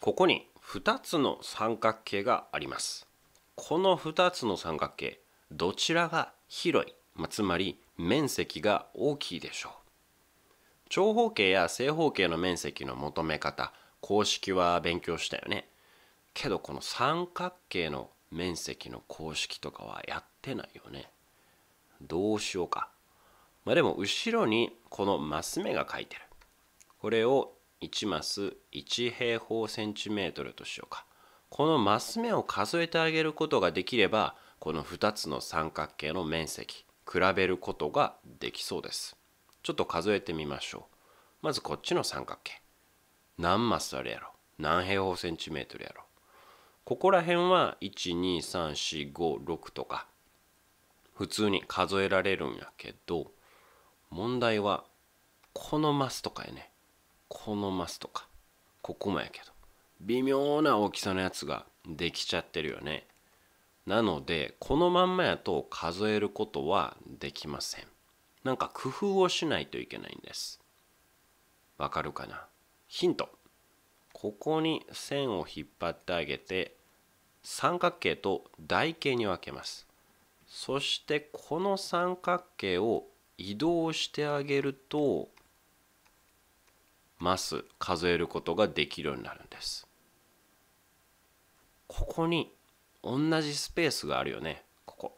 ここに2つの三角形がありますこの2つの三角形どちらが広い、まあ、つまり面積が大きいでしょう長方形や正方形の面積の求め方公式は勉強したよねけどこの三角形の面積の公式とかはやってないよねどうしようかまあでも後ろにこのマス目が書いてるこれを1マス1平方センチメートルとしようかこのマス目を数えてあげることができればこの2つの三角形の面積比べることができそうですちょっと数えてみましょうまずこっちの三角形何マスあるやろ何平方センチメートルやろここら辺は123456とか普通に数えられるんやけど問題はこのマスとかやねこのマスとかここもやけど微妙な大きさのやつができちゃってるよねなのでこのまんまやと数えることはできませんなんか工夫をしないといけないんですわかるかなヒントここに線を引っ張ってあげて三角形と台形に分けますそしてこの三角形を移動してあげるとます数えることができるようになるんですここに同じスペースがあるよねここ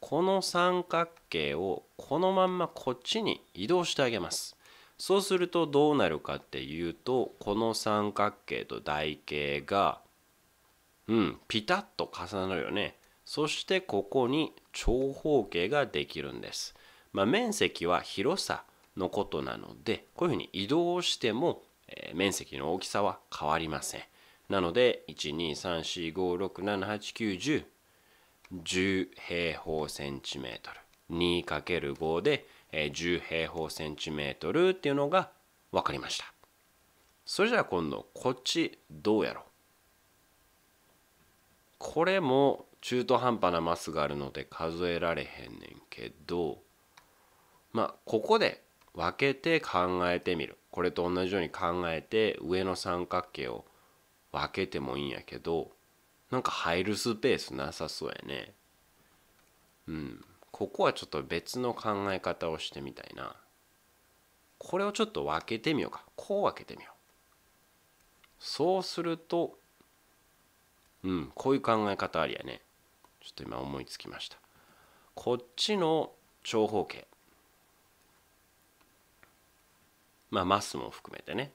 この三角形をこのまんまこっちに移動してあげますそうするとどうなるかっていうとこの三角形と台形がうんピタッと重なるよねそしてここに長方形ができるんです、まあ、面積は広さのことなのでこういうふうに移動しても、面積の大きさは変わりませんなので12345678910 10平方センチメートル 2×5 で10平方センチメートルっていうのが分かりましたそれじゃあ今度こっちどうやろうこれも中途半端なマスがあるので数えられへんねんけどまあここで分けて考えてみるこれと同じように考えて上の三角形を分けてもいいんやけどなんか入るスペースなさそうやねうんここはちょっと別の考え方をしてみたいなこれをちょっと分けてみようかこう分けてみようそうするとうんこういう考え方ありやねちょっと今思いつきましたこっちの長方形まあ、マスも含めてね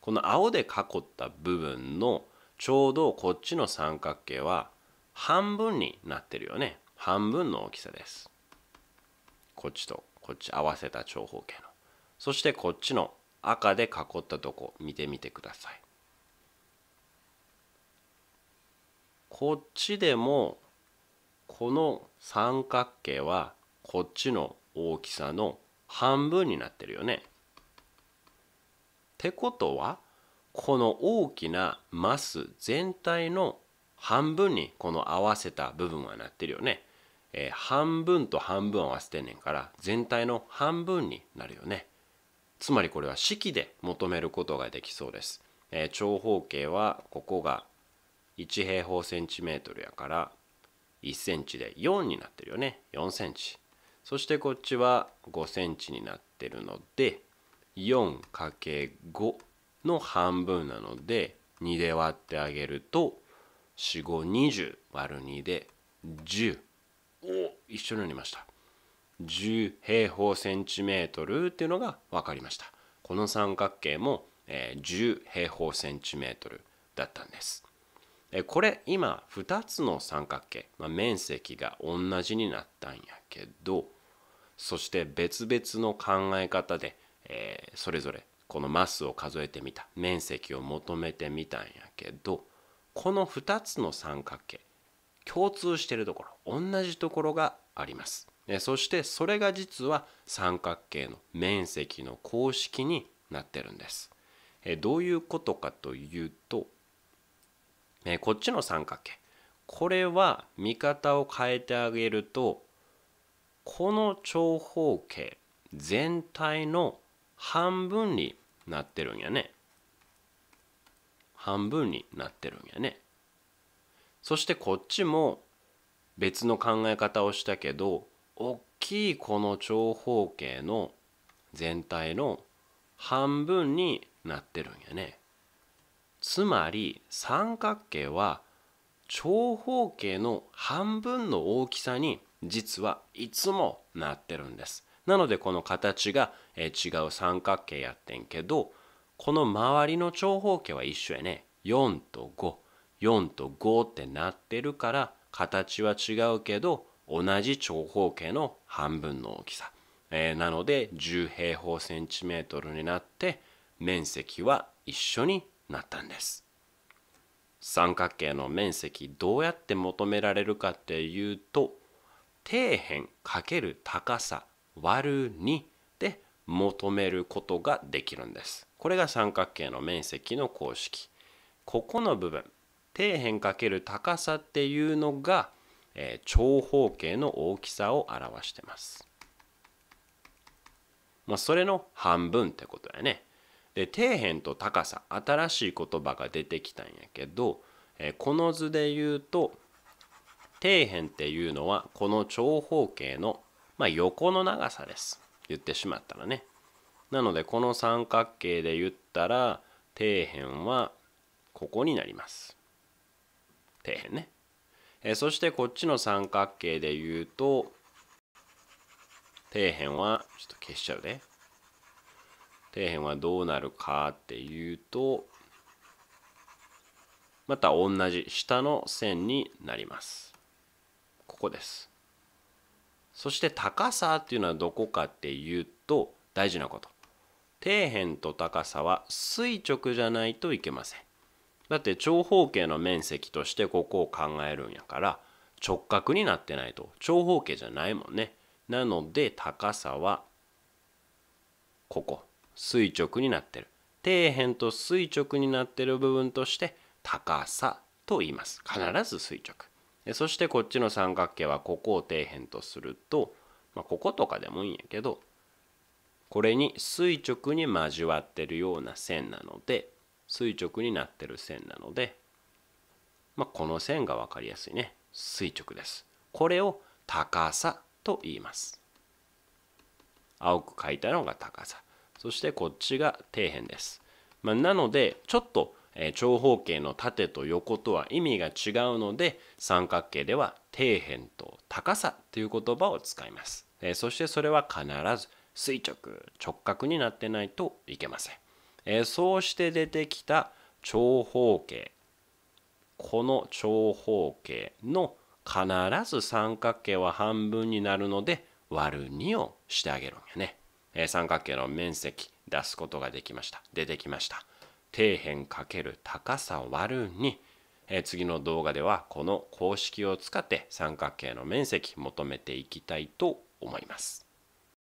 この青で囲った部分のちょうどこっちの三角形は半分になってるよね半分の大きさですこっちとこっち合わせた長方形のそしてこっちの赤で囲ったとこ見てみてくださいこっちでもこの三角形はこっちの大きさの半分になってるよねてことはこの大きなマス全体の半分にこの合わせた部分はなってるよね。えー、半分と半分合わせてんねんから全体の半分になるよね。つまりこれは式で求めることができそうです。えー、長方形はここが1平方センチメートルやから1センチで4になってるよね。4センチ。そしてこっちは5センチになってるので 4×5 の半分なので2で割ってあげると4520割る2で10お一緒になりました10平方センチメートルっていうのが分かりましたこの三角形も10平方センチメートルだったんですこれ今2つの三角形、まあ、面積が同じになったんやけどそして別々の考え方でえー、それぞれこのマスを数えてみた面積を求めてみたんやけどこの2つの三角形共通してるところ同じところがあります。そしてそれが実は三角形の面積の公式になってるんです。どういうことかというとこっちの三角形これは見方を変えてあげるとこの長方形全体の半分になってるんやね。半分になってるんやね。そしてこっちも別の考え方をしたけど大きいこの長方形の全体の半分になってるんやね。つまり三角形は長方形の半分の大きさに実はいつもなってるんです。なのでこの形がえー、違う三角形やってんけどこの周りの長方形は一緒やね4と54と5ってなってるから形は違うけど同じ長方形の半分の大きさ、えー、なので10平方センチメートルになって面積は一緒になったんです三角形の面積どうやって求められるかっていうと底辺×高さ割る2求めることができるんです。これが三角形の面積の公式。ここの部分底辺×高さっていうのが、えー、長方形の大きさを表してます。まあ、それの半分ってことやね。で底辺と高さ新しい言葉が出てきたんやけど、えー、この図で言うと底辺っていうのはこの長方形の、まあ、横の長さです。言ってしまったらねなのでこの三角形で言ったら底辺はここになります底辺ねえそしてこっちの三角形で言うと底辺はちょっと消しちゃうで底辺はどうなるかっていうとまた同じ下の線になりますここですそして高さっていうのはどこかっていうと大事なこと底辺と高さは垂直じゃないといけませんだって長方形の面積としてここを考えるんやから直角になってないと長方形じゃないもんねなので高さはここ垂直になってる底辺と垂直になってる部分として高さと言います必ず垂直そしてこっちの三角形はここを底辺とすると、まあ、こことかでもいいんやけどこれに垂直に交わってるような線なので垂直になってる線なので、まあ、この線が分かりやすいね垂直です。これを高さと言います。青く書いたのが高さそしてこっちが底辺です。まあ、なのでちょっとえ長方形の縦と横とは意味が違うので三角形では底辺と高さという言葉を使います、えそしてそれは必ず垂直直角になってないといけません、えそうして出てきた長方形この長方形の必ず三角形は半分になるので割る2をしてあげるんやね、え三角形の面積出すことができました出てきました底辺る高さ割る2、え次の動画ではこの公式を使って三角形の面積求めていきたいと思います。